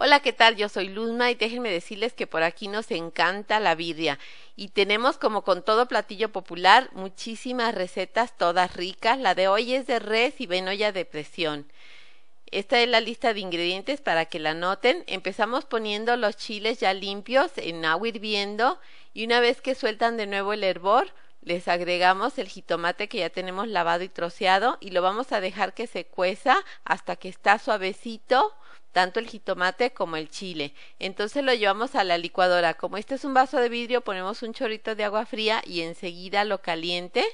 Hola, ¿qué tal? Yo soy Luzma y déjenme decirles que por aquí nos encanta la birria y tenemos como con todo platillo popular muchísimas recetas todas ricas. La de hoy es de res y venolla de presión. Esta es la lista de ingredientes para que la noten. Empezamos poniendo los chiles ya limpios en agua hirviendo y una vez que sueltan de nuevo el hervor, les agregamos el jitomate que ya tenemos lavado y troceado y lo vamos a dejar que se cueza hasta que está suavecito tanto el jitomate como el chile. Entonces lo llevamos a la licuadora. Como este es un vaso de vidrio, ponemos un chorrito de agua fría y enseguida lo caliente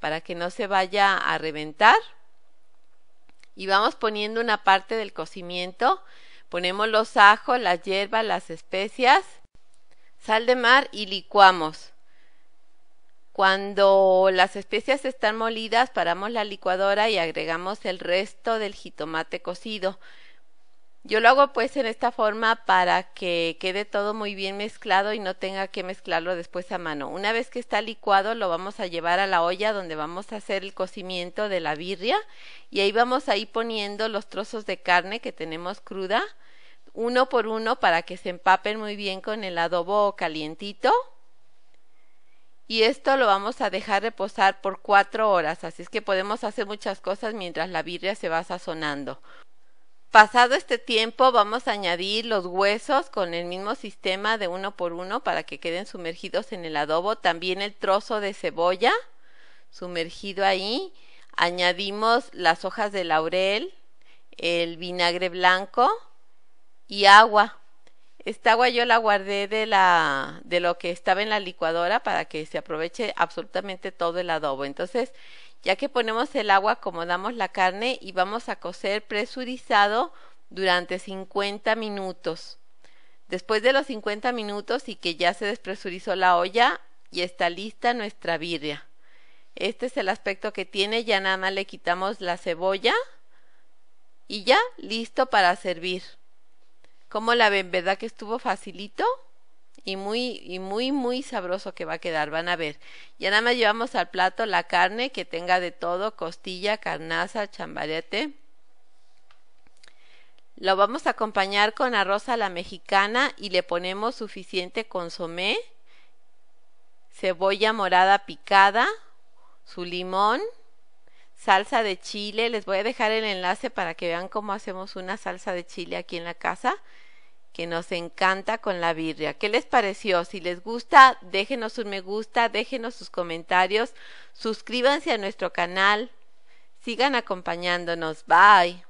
para que no se vaya a reventar. Y vamos poniendo una parte del cocimiento. Ponemos los ajos, las hierbas, las especias, sal de mar y licuamos. Cuando las especias están molidas, paramos la licuadora y agregamos el resto del jitomate cocido. Yo lo hago pues en esta forma para que quede todo muy bien mezclado y no tenga que mezclarlo después a mano. Una vez que está licuado lo vamos a llevar a la olla donde vamos a hacer el cocimiento de la birria y ahí vamos a ir poniendo los trozos de carne que tenemos cruda uno por uno para que se empapen muy bien con el adobo calientito y esto lo vamos a dejar reposar por cuatro horas, así es que podemos hacer muchas cosas mientras la birria se va sazonando. Pasado este tiempo vamos a añadir los huesos con el mismo sistema de uno por uno para que queden sumergidos en el adobo, también el trozo de cebolla sumergido ahí, añadimos las hojas de laurel, el vinagre blanco y agua. Esta agua yo la guardé de la de lo que estaba en la licuadora para que se aproveche absolutamente todo el adobo. Entonces, ya que ponemos el agua, acomodamos la carne y vamos a cocer presurizado durante 50 minutos. Después de los 50 minutos y que ya se despresurizó la olla y está lista nuestra birria. Este es el aspecto que tiene, ya nada más le quitamos la cebolla y ya listo para servir como la ven? ¿Verdad que estuvo facilito? Y muy, y muy, muy sabroso que va a quedar, van a ver. Ya nada más llevamos al plato la carne que tenga de todo, costilla, carnaza, chambarete. Lo vamos a acompañar con arroz a la mexicana y le ponemos suficiente consomé, cebolla morada picada, su limón, salsa de chile. Les voy a dejar el enlace para que vean cómo hacemos una salsa de chile aquí en la casa que nos encanta con la birria. ¿Qué les pareció? Si les gusta, déjenos un me gusta, déjenos sus comentarios, suscríbanse a nuestro canal, sigan acompañándonos. Bye.